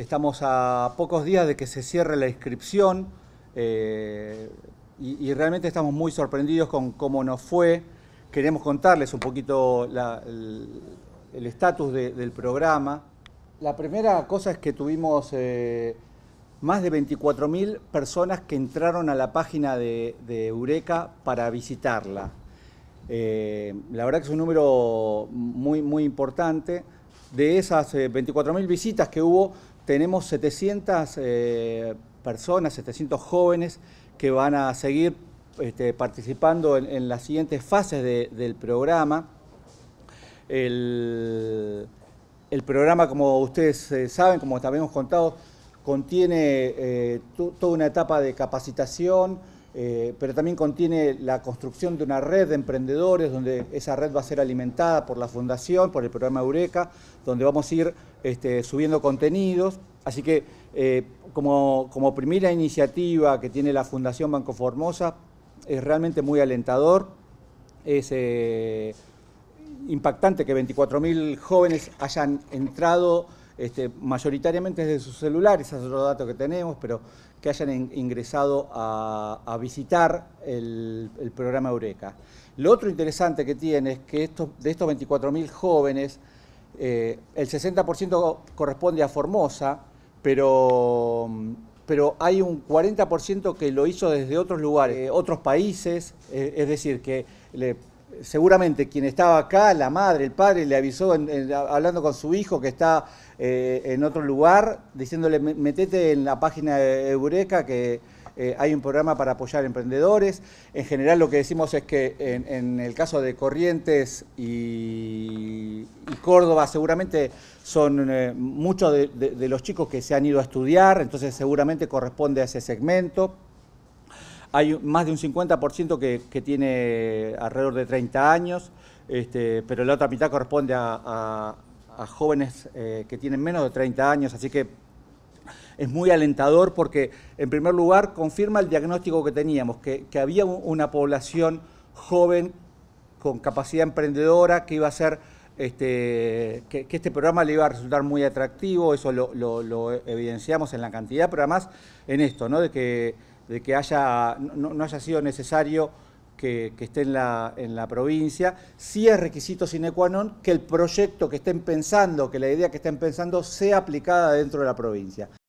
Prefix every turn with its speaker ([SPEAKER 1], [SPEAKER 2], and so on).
[SPEAKER 1] Estamos a pocos días de que se cierre la inscripción eh, y, realmente estamos muy sorprendidos con cómo nos fue. Queremos contarles un poquito el estatus del programa. La primera cosa es que tuvimos eh, más de 24.000 personas que entraron a la página de, Eureka para visitarla. Eh, la verdad que es un número muy, muy importante. De esas 24.000 visitas que hubo, tenemos 700 eh, personas, 700 jóvenes que van a seguir este, participando en, las siguientes fases del programa. El, programa, como ustedes eh, saben, como también hemos contado, contiene eh, toda una etapa de capacitación, eh, pero también contiene la construcción de una red de emprendedores, donde esa red va a ser alimentada por la Fundación, por el programa Eureka, donde vamos a ir este, subiendo contenidos. Así que eh, como, primera iniciativa que tiene la Fundación Banco Formosa, es realmente muy alentador. Es eh, impactante que 24.000 jóvenes hayan entrado este, mayoritariamente desde sus celulares, ese es otro dato que tenemos, pero que hayan ingresado a, visitar el, programa Eureka. Lo otro interesante que tiene es que de estos 24.000 jóvenes, eh, el 60% corresponde a Formosa, pero pero hay un 40% que lo hizo desde otros lugares, eh, otros países, eh, es decir, que le seguramente quien estaba acá, la madre, el padre, le avisó hablando con su hijo que está eh, en otro lugar, diciéndole, metete en la página de Eureka que eh, hay un programa para apoyar emprendedores. En general lo que decimos es que en, el caso de Corrientes y, Córdoba seguramente son eh, muchos de los chicos que se han ido a estudiar, entonces seguramente corresponde a ese segmento. Hay más de un 50% que, tiene alrededor de 30 años, este, pero la otra mitad corresponde a, jóvenes eh, que tienen menos de 30 años, así que es muy alentador porque, en primer lugar, confirma el diagnóstico que teníamos, que, había una población joven con capacidad emprendedora que iba a ser este, que, este programa le iba a resultar muy atractivo, eso lo, evidenciamos en la cantidad, pero además en esto, ¿no? De que de que haya, no, haya sido necesario que, que, esté en la, en la provincia. Sí es requisito sine qua non que el proyecto que estén pensando, que la idea que estén pensando sea aplicada dentro de la provincia.